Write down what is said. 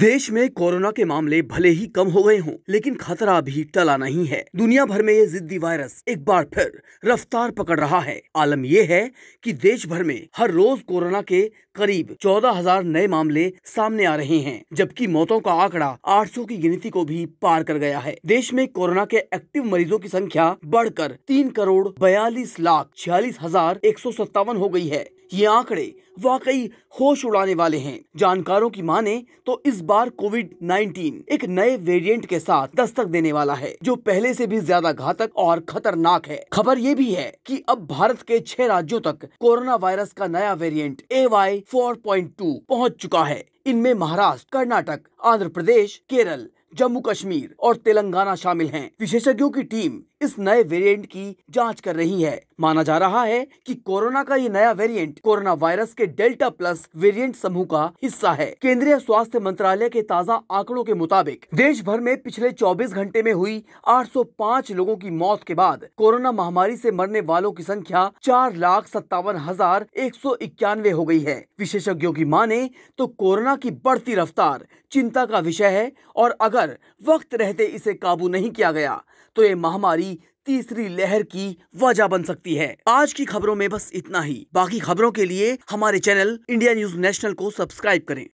देश में कोरोना के मामले भले ही कम हो गए हों लेकिन खतरा भी टला नहीं है दुनिया भर में ये जिद्दी वायरस एक बार फिर रफ्तार पकड़ रहा है आलम यह है कि देश भर में हर रोज कोरोना के करीब चौदह हजार नए मामले सामने आ रहे हैं जबकि मौतों का आंकड़ा 800 की गिनती को भी पार कर गया है देश में कोरोना के एक्टिव मरीजों की संख्या बढ़कर तीन करोड़ बयालीस लाख छियालीस हजार एक सौ सत्तावन हो गई है ये आंकड़े वाकई होश उड़ाने वाले हैं जानकारों की माने तो इस बार कोविड 19 एक नए वेरिएंट के साथ दस्तक देने वाला है जो पहले से भी ज्यादा घातक और खतरनाक है खबर ये भी है कि अब भारत के छह राज्यों तक कोरोना वायरस का नया variant A Y four point two पहुँच चुका है इनमें महाराष्ट्र कर्नाटक आंध्र प्रदेश केरल जम्मू कश्मीर और तेलंगाना शामिल हैं। विशेषज्ञों की टीम इस नए वेरिएंट की जांच कर रही है माना जा रहा है कि कोरोना का ये नया वेरिएंट कोरोना वायरस के डेल्टा प्लस वेरिएंट समूह का हिस्सा है केंद्रीय स्वास्थ्य मंत्रालय के ताजा आंकड़ों के मुताबिक देश भर में पिछले 24 घंटे में हुई 805 लोगों की मौत के बाद कोरोना महामारी से मरने वालों की संख्या चार लाख सत्तावन हजार एक सौ इक्यानवे हो गई है विशेषज्ञों की माने तो कोरोना की बढ़ती रफ्तार चिंता का विषय है और अगर अगर वक्त रहते इसे काबू नहीं किया गया तो ये महामारी तीसरी लहर की वजह बन सकती है आज की खबरों में बस इतना ही बाकी खबरों के लिए हमारे चैनल इंडिया न्यूज नेशनल को सब्सक्राइब करें